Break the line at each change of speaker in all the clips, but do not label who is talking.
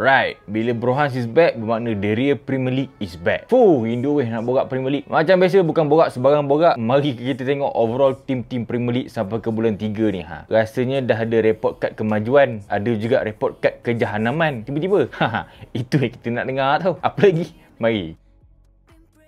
Alright, bila Bro Hans is back bermakna Daria Premier League is back. Fuh, rindu weh nak borak Premier League. Macam biasa bukan borak sebarang borak. Mari kita tengok overall team-team Premier League sampai ke bulan 3 ni ha. Rasanya dah ada report kad kemajuan, ada juga report kad kejahanaman. Tiba-tiba. Ha, itu yang kita nak dengar tau. Apa lagi? Mari.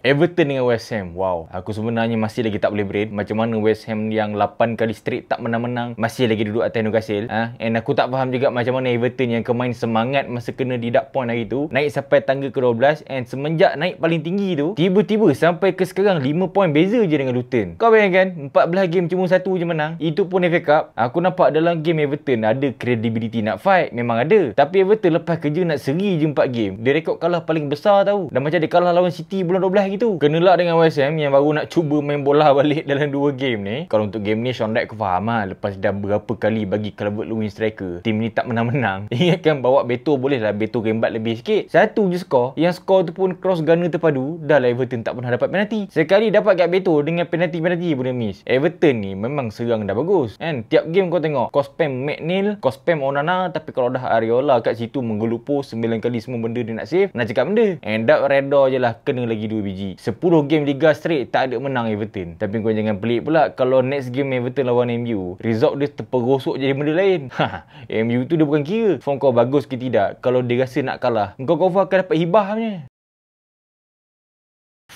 Everton dengan West Ham. Wow. Aku sebenarnya masih lagi tak boleh brain. Macam mana West Ham yang 8 kali straight tak menang-menang. Masih lagi duduk atas Newcastle. Ah, ha? And aku tak faham juga macam mana Everton yang kemain semangat masa kena didak point hari tu. Naik sampai tangga ke-12. And semenjak naik paling tinggi tu. Tiba-tiba sampai ke sekarang 5 point beza je dengan Luton. Kau bayangkan. 14 game cuma satu je menang. Itu pun FA Cup. Aku nampak dalam game Everton ada credibility nak fight. Memang ada. Tapi Everton lepas kerja nak seri je 4 game. Dia rekod kalah paling besar tau. Dan macam dia kalah lawan City bulan 12 hari tu. Kena luck lah dengan West Ham yang baru nak cuba main bola balik dalam dua game ni. Kalau untuk game ni Sean Wright aku faham lah. Lepas dah berapa kali bagi Calvert Lewin striker. Tim ni tak menang-menang. Ingatkan bawa Beto boleh lah. Beto rembat lebih sikit. Satu je skor. Yang skor tu pun cross gunner terpadu. Dah lah Everton tak pernah dapat penalti. Sekali dapat kat Beto dengan penalti-penalti pun dia miss. Everton ni memang serang dah bagus. Kan? Tiap game kau tengok. Kau spam McNeil. Kau spam Onana. Tapi kalau dah Ariola kat situ menggelupur 9 kali semua benda dia nak save. Nak cakap benda. End up Redor je lah. Kena lagi 2 biji puji 10 game Liga straight tak ada menang Everton tapi kau jangan pelik pula kalau next game Everton lawan MU result dia terperosok jadi benda lain ha, MU tu dia bukan kira form kau bagus ke tidak kalau dia rasa nak kalah kau kau akan dapat hibah punya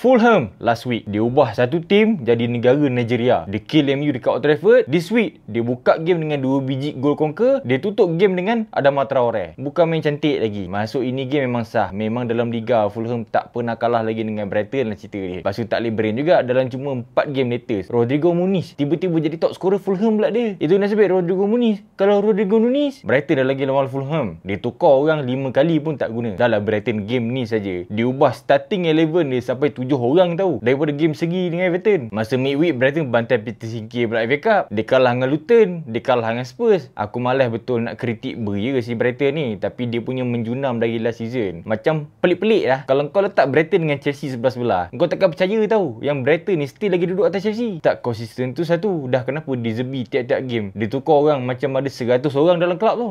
Fulham last week dia ubah satu tim jadi negara Nigeria. The kill MU dekat Old Trafford. This week dia buka game dengan dua biji gol conquer. Dia tutup game dengan Adama Traore. Bukan main cantik lagi. Masuk ini game memang sah. Memang dalam liga Fulham tak pernah kalah lagi dengan Brighton lah cerita dia. Pasal tak boleh brain juga dalam cuma 4 game latest. Rodrigo Muniz tiba-tiba jadi top scorer Fulham pula dia. Itu nasibnya Rodrigo Muniz. Kalau Rodrigo Muniz, Brighton dah lagi lawan Fulham. Dia tukar orang 5 kali pun tak guna. Dahlah Brighton game ni saja. Dia ubah starting 11 dia sampai 7 7 orang tau daripada game segi dengan Everton masa midweek berarti bantai Peter Sinclair pula FA Cup dia kalah dengan Luton dia kalah dengan Spurs aku malas betul nak kritik beria si Brighton ni tapi dia punya menjunam dari last season macam pelik-pelik lah kalau kau letak Brighton dengan Chelsea sebelah-sebelah kau takkan percaya tau yang Brighton ni still lagi duduk atas Chelsea tak konsisten tu satu dah kenapa dia zebi tiap-tiap game dia tukar orang macam ada 100 orang dalam kelab tu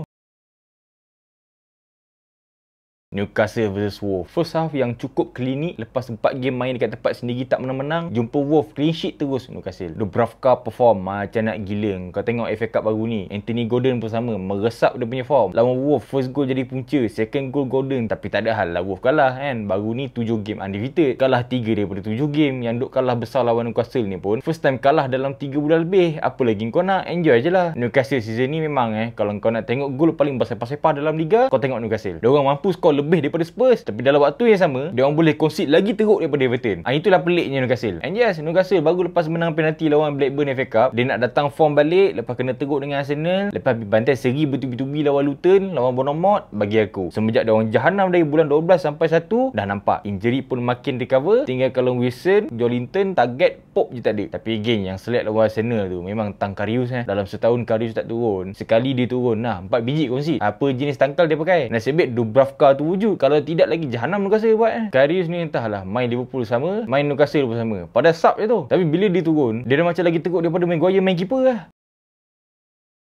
Newcastle versus Wolf. First half yang cukup klinik lepas 4 game main dekat tempat sendiri tak menang-menang. Jumpa Wolf clean sheet terus Newcastle. Dubravka perform macam ah, nak gila. Kau tengok FA Cup baru ni. Anthony Gordon pun sama. Meresap dia punya form. Lawan Wolf first goal jadi punca. Second goal Gordon. Tapi tak ada hal lah Wolf kalah kan. Baru ni 7 game undefeated. Kalah 3 daripada 7 game yang duk kalah besar lawan Newcastle ni pun. First time kalah dalam 3 bulan lebih. Apa lagi kau nak? Enjoy je lah. Newcastle season ni memang eh. Kalau kau nak tengok gol paling pasal-pasal dalam liga. Kau tengok Newcastle. Diorang mampu skor lebih daripada Spurs tapi dalam waktu yang sama dia orang boleh concede lagi teruk daripada Everton ha, itulah peliknya Newcastle and yes Newcastle baru lepas menang penalti lawan Blackburn FA Cup dia nak datang form balik lepas kena teruk dengan Arsenal lepas bantai seri bertubi-tubi lawan Luton lawan Bournemouth bagi aku semenjak dia orang jahanam dari bulan 12 sampai 1 dah nampak injury pun makin recover tinggal kalau Wilson Joe Linton target pop je tak tapi again yang select lawan Arsenal tu memang tang Karius eh. dalam setahun Karius tak turun sekali dia turun nah 4 biji kongsi apa jenis tangkal dia pakai nasib baik Dubravka tu wujud kalau tidak lagi jahanam Newcastle buat eh. Karius ni entahlah main Liverpool sama main Newcastle pun sama pada sub je tu tapi bila dia turun dia dah macam lagi teruk daripada main Guaya main keeper lah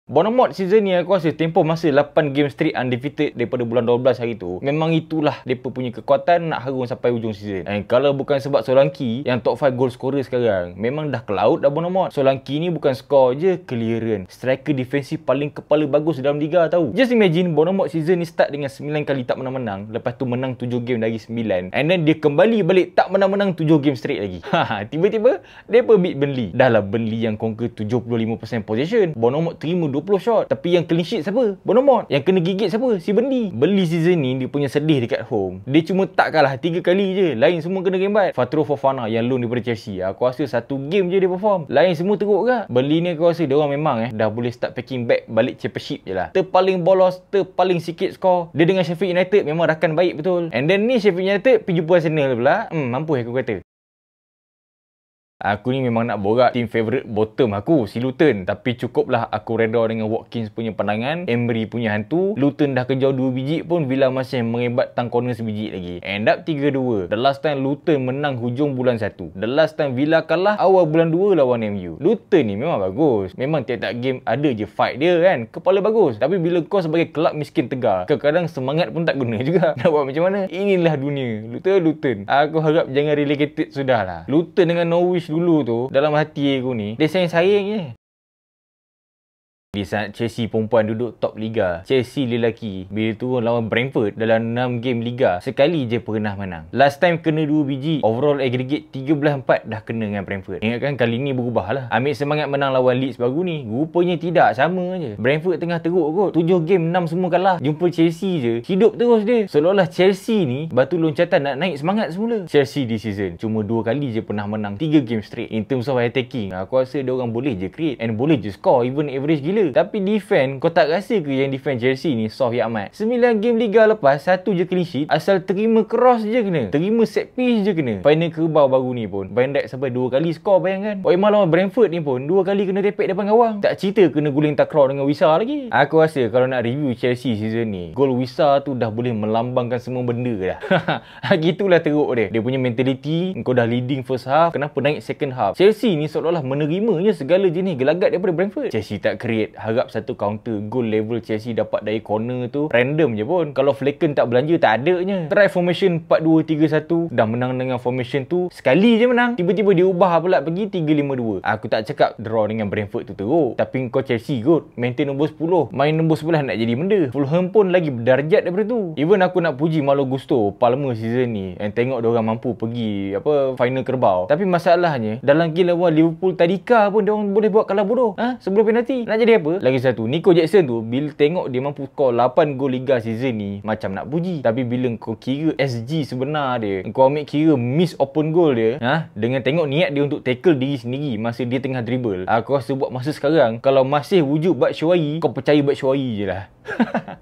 Bonomot season ni aku rasa tempoh masa 8 game straight undefeated daripada bulan 12 hari tu Memang itulah mereka punya kekuatan nak harung sampai ujung season And kalau bukan sebab Solanki yang top 5 goal scorer sekarang Memang dah kelaut dah Bonomot Solanki ni bukan skor je, clearance Striker defensif paling kepala bagus dalam liga tau Just imagine Bonomot season ni start dengan 9 kali tak menang-menang Lepas tu menang 7 game dari 9 And then dia kembali balik tak menang-menang 7 game straight lagi Haha, tiba-tiba mereka beat Burnley Dahlah Burnley yang conquer 75% possession Bonomot terima 20 shot tapi yang clean sheet siapa? Bonomot yang kena gigit siapa? Si bendi. beli season ni dia punya sedih dekat home dia cuma tak kalah 3 kali je lain semua kena gambat Fatro Fofana yang loan daripada Chelsea aku rasa satu game je dia perform lain semua teruk ke? beli ni aku rasa dia orang memang eh dah boleh start packing back balik championship je lah terpaling bolos terpaling sikit skor dia dengan Sheffield United memang rakan baik betul and then ni Sheffield United pergi jumpa Arsenal pula hmm mampu aku kata Aku ni memang nak borak team favourite bottom aku, si Luton. Tapi cukuplah aku reda dengan Watkins punya pandangan, Emery punya hantu. Luton dah kejauh 2 biji pun Villa masih mengebat tang corner sebiji lagi. End up 3-2. The last time Luton menang hujung bulan 1. The last time Villa kalah awal bulan 2 lawan MU. Luton ni memang bagus. Memang tiap-tiap game ada je fight dia kan. Kepala bagus. Tapi bila kau sebagai kelab miskin tegar, kadang-kadang semangat pun tak guna juga. Nak buat macam mana? Inilah dunia. Luton, Luton. Aku harap jangan relegated sudahlah. Luton dengan Norwich dulu tu dalam hati aku ni dia sayang-sayang je di saat Chelsea perempuan duduk top liga Chelsea lelaki bila turun lawan Brentford dalam 6 game liga sekali je pernah menang last time kena 2 biji overall aggregate 13-4 dah kena dengan Brentford ingatkan kali ni berubah lah ambil semangat menang lawan Leeds baru ni rupanya tidak sama je Brentford tengah teruk kot 7 game 6 semua kalah jumpa Chelsea je hidup terus dia seolah-olah Chelsea ni batu loncatan nak naik semangat semula Chelsea di season cuma 2 kali je pernah menang 3 game straight in terms of attacking aku rasa dia orang boleh je create and boleh je score even average gila ada tapi defend kau tak rasa ke yang defend Chelsea ni soft ya amat 9 game liga lepas satu je clean asal terima cross je kena terima set piece je kena final kerbau baru ni pun bandai sampai dua kali skor bayangkan oi malam Brentford ni pun dua kali kena tepek depan gawang tak cerita kena guling takraw dengan Wisa lagi aku rasa kalau nak review Chelsea season ni gol Wisa tu dah boleh melambangkan semua benda dah gitulah teruk dia dia punya mentality kau dah leading first half kenapa naik second half Chelsea ni seolah-olah menerimanya segala jenis gelagat daripada Brentford Chelsea tak create harap satu counter goal level Chelsea dapat dari corner tu random je pun kalau Flecken tak belanja tak ada nya. try formation 4 2 3 dah menang dengan formation tu sekali je menang tiba-tiba diubah pula pergi 3-5-2 aku tak cakap draw dengan Brentford tu teruk tapi kau Chelsea kot maintain nombor 10 main nombor 11 nak jadi benda Fulham pun lagi berdarjat daripada tu even aku nak puji Malo Gusto Palmer season ni and tengok dia orang mampu pergi apa final kerbau tapi masalahnya dalam game lawan Liverpool tadika pun dia orang boleh buat kalah bodoh ha? sebelum penalti nak jadi apa lagi satu Nico Jackson tu bila tengok dia mampu score 8 gol Liga season ni macam nak puji tapi bila kau kira SG sebenar dia kau ambil kira miss open goal dia ha? dengan tengok niat dia untuk tackle diri sendiri masa dia tengah dribble aku rasa buat masa sekarang kalau masih wujud Batshuayi kau percaya Batshuayi je lah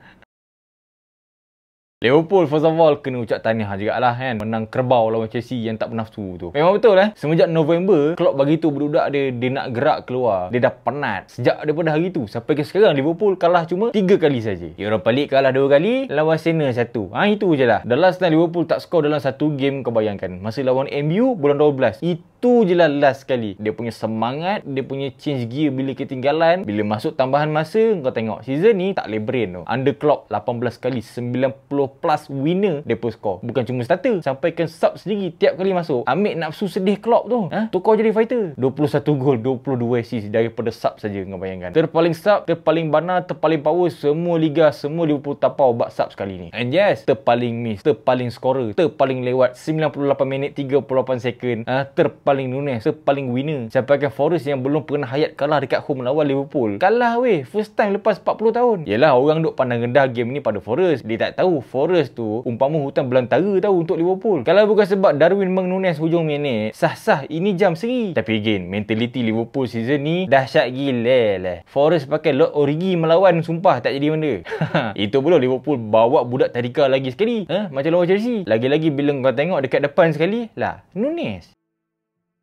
Liverpool first of all kena ucap tahniah juga lah kan menang kerbau lawan Chelsea yang tak pernah tu tu memang betul eh semenjak November Klopp bagi tu budak-budak dia dia nak gerak keluar dia dah penat sejak daripada hari tu sampai ke sekarang Liverpool kalah cuma 3 kali saja. Europa League kalah 2 kali lawan Sena 1 ha, itu je lah the last time Liverpool tak score dalam satu game kau bayangkan masa lawan MU bulan 12 itu tu je lah last sekali dia punya semangat dia punya change gear bila ketinggalan bila masuk tambahan masa kau tengok season ni tak boleh brain tu underclock 18 kali 90 plus winner dia pun score bukan cuma starter sampaikan sub sendiri tiap kali masuk ambil nafsu sedih Klopp tu ha? tukar jadi fighter 21 gol 22 assist daripada sub saja kau bayangkan terpaling sub terpaling bana terpaling power semua liga semua 50 tapau bak sub sekali ni and yes terpaling miss terpaling scorer terpaling lewat 98 minit 38 second ha? terpaling paling Nunes Se paling winner Sampaikan Forest yang belum pernah hayat kalah dekat home lawan Liverpool Kalah weh First time lepas 40 tahun Yelah orang duk pandang rendah game ni pada Forest Dia tak tahu Forest tu Umpama hutan belantara tahu untuk Liverpool Kalau bukan sebab Darwin meng Nunes hujung minit Sah-sah ini jam seri Tapi again Mentality Liverpool season ni Dahsyat gila lah Forest pakai lot Origi melawan Sumpah tak jadi benda Itu belum Liverpool bawa budak tadika lagi sekali ha? Macam lawan Chelsea Lagi-lagi bila kau tengok dekat depan sekali Lah Nunes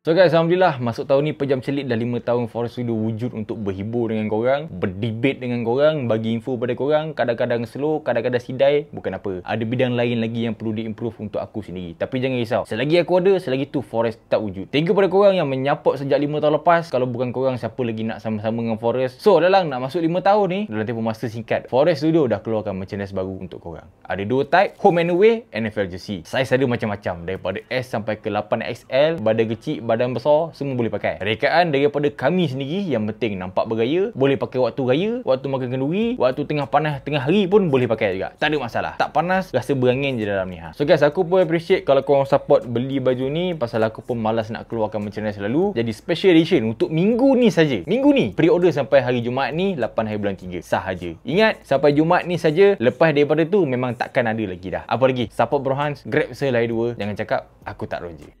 So guys, Alhamdulillah, masuk tahun ni pejam celik dah 5 tahun Forest Studio wujud untuk berhibur dengan korang, berdebat dengan korang, bagi info pada korang, kadang-kadang slow, kadang-kadang sidai, bukan apa. Ada bidang lain lagi yang perlu diimprove untuk aku sendiri. Tapi jangan risau, selagi aku ada, selagi tu Forest tak wujud. Thank you pada korang yang menyapok sejak 5 tahun lepas. Kalau bukan korang, siapa lagi nak sama-sama dengan Forest? So, dalam nak masuk 5 tahun ni, dalam tempoh masa singkat, Forest Studio dah keluarkan merchandise baru untuk korang. Ada dua type, home and away, NFL jersey. Saiz ada macam-macam, daripada S sampai ke 8XL, badan kecil, badan badan besar semua boleh pakai rekaan daripada kami sendiri yang penting nampak bergaya boleh pakai waktu raya waktu makan kenduri waktu tengah panas tengah hari pun boleh pakai juga tak ada masalah tak panas rasa berangin je dalam ni ha. so guys aku pun appreciate kalau korang support beli baju ni pasal aku pun malas nak keluarkan merchandise selalu jadi special edition untuk minggu ni saja. minggu ni pre-order sampai hari Jumaat ni 8 hari bulan 3 sahaja ingat sampai Jumaat ni saja. lepas daripada tu memang takkan ada lagi dah apa lagi support Brohans grab sehelai dua jangan cakap aku tak roja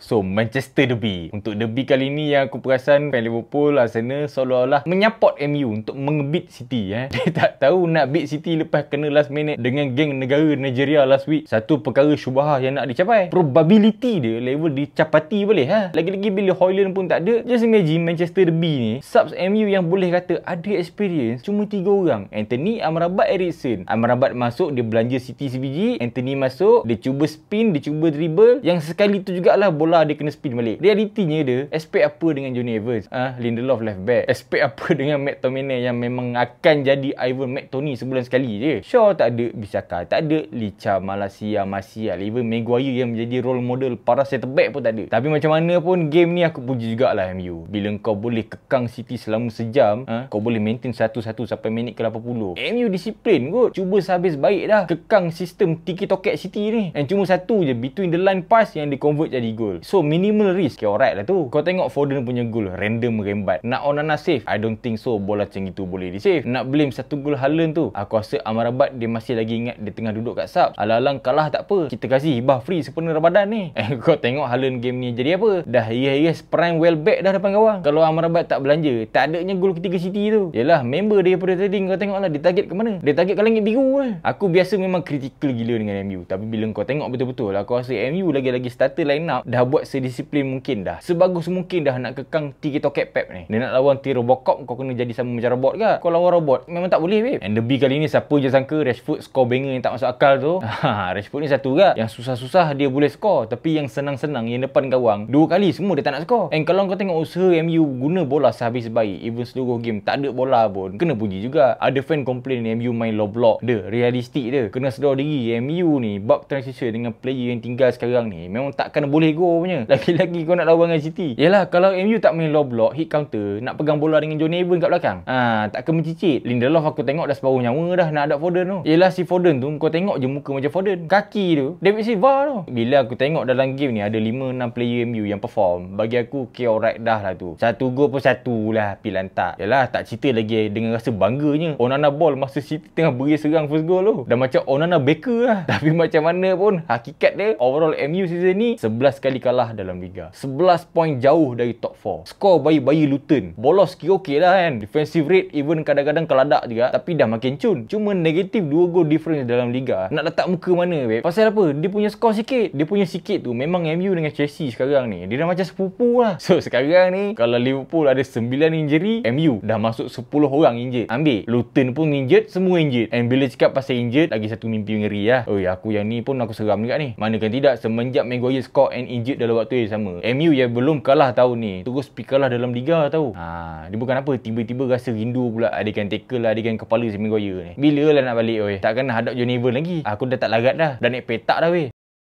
So Manchester Derby Untuk Derby kali ni yang aku perasan Fan Liverpool Arsenal seolah-olah Menyapot MU Untuk mengebit City eh. Dia tak tahu nak beat City Lepas kena last minute Dengan geng negara Nigeria last week Satu perkara syubah yang nak dicapai Probability dia Level dicapati boleh ha? Lagi-lagi bila Hoyland pun tak ada Just imagine Manchester Derby ni Subs MU yang boleh kata Ada experience Cuma 3 orang Anthony Amrabat Erickson Amrabat masuk Dia belanja City CBG Anthony masuk Dia cuba spin Dia cuba dribble Yang sekali tu jugalah Bola bola dia kena spin balik. Realitinya dia, aspek apa dengan Johnny Evans? Ah, ha? Lindelof left back. Aspek apa dengan Matt Tomine yang memang akan jadi Ivan McTony sebulan sekali je. Shaw tak ada, Bisaka tak ada, Licha, Malaysia, Masia, even Maguire yang menjadi role model para center back pun tak ada. Tapi macam mana pun game ni aku puji jugalah MU. Bila kau boleh kekang City selama sejam, ha? kau boleh maintain satu-satu sampai minit ke-80. MU disiplin kot. Cuba sehabis baik dah kekang sistem tiki-tokek City ni. And cuma satu je, between the line pass yang dia convert jadi gol. So minimal risk Okay alright lah tu Kau tengok Foden punya gol, Random rembat Nak Onana save I don't think so Bola macam itu boleh di save Nak blame satu gol Haaland tu Aku rasa Amarabad Dia masih lagi ingat Dia tengah duduk kat sub Alalang kalah tak apa Kita kasih hibah free Sepenuh Ramadan ni Eh kau tengok Haaland game ni jadi apa Dah yes yes Prime well back dah depan kawan Kalau Amarabad tak belanja Tak adanya goal ketiga City tu Yelah member dia pada trading Kau tengoklah lah Dia target ke mana Dia target ke langit biru eh. Aku biasa memang critical gila dengan MU Tapi bila kau tengok betul-betul Aku rasa MU lagi-lagi starter line up Dah buat sedisiplin mungkin dah sebagus mungkin dah nak kekang tiki toket pep ni dia nak lawan tiro bokop kau kena jadi sama macam robot ke kau lawan robot memang tak boleh babe and the B kali ni siapa je sangka Rashford score banger yang tak masuk akal tu ha, Rashford ni satu ke yang susah-susah dia boleh score tapi yang senang-senang yang depan gawang dua kali semua dia tak nak score and kalau kau tengok usaha MU guna bola sehabis baik even seluruh game tak ada bola pun kena puji juga ada fan complain MU main low block dia realistik dia kena sedar diri MU ni bab transition dengan player yang tinggal sekarang ni memang takkan boleh go punya. Lagi-lagi kau nak lawan dengan City. Yalah, kalau MU tak main low block, hit counter, nak pegang bola dengan John Evan kat belakang. Ha, tak ke mencicit. Lindelof aku tengok dah separuh nyawa dah nak ada Foden tu. Yalah si Foden tu kau tengok je muka macam Foden. Kaki tu David Silva tu. Bila aku tengok dalam game ni ada 5 6 player MU yang perform, bagi aku okay alright dah lah tu. Satu gol pun satu lah pilihan tak. Yalah tak cerita lagi dengan rasa bangganya. Onana ball masa City tengah beri serang first goal tu. Dah macam Onana Baker lah. Tapi macam mana pun hakikat dia overall MU season ni 11 kali kalah dalam Liga 11 point jauh dari top 4 Skor bayi-bayi Luton Bolos kira okey lah kan Defensive rate even kadang-kadang keladak juga Tapi dah makin cun Cuma negatif 2 goal difference dalam Liga Nak letak muka mana babe Pasal apa? Dia punya skor sikit Dia punya sikit tu memang MU dengan Chelsea sekarang ni Dia dah macam sepupu lah So sekarang ni Kalau Liverpool ada 9 injury MU dah masuk 10 orang injet Ambil Luton pun injet Semua injet And bila cakap pasal injet Lagi satu mimpi ngeri lah ya aku yang ni pun aku seram juga ni Manakan tidak Semenjak Maguire skor and injet kejut dalam waktu yang sama. MU yang belum kalah tahun ni, terus kalah dalam liga tahu. Ha, dia bukan apa tiba-tiba rasa rindu pula adegan tackle kan lah adegan kepala si Maguire ni. Bilalah nak balik oi? Takkan hadap John Evan lagi. Aku dah tak larat dah. Dah naik petak dah weh.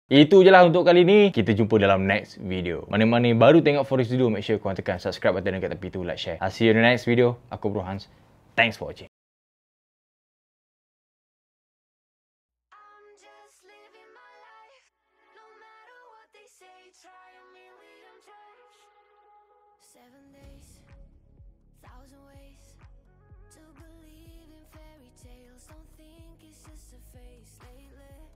Itu je lah untuk kali ni. Kita jumpa dalam next video. Mana-mana baru tengok Forest Studio, make sure korang tekan subscribe button dekat tepi tu, like, share. I'll see you in the next video. Aku Bro Hans. Thanks for watching.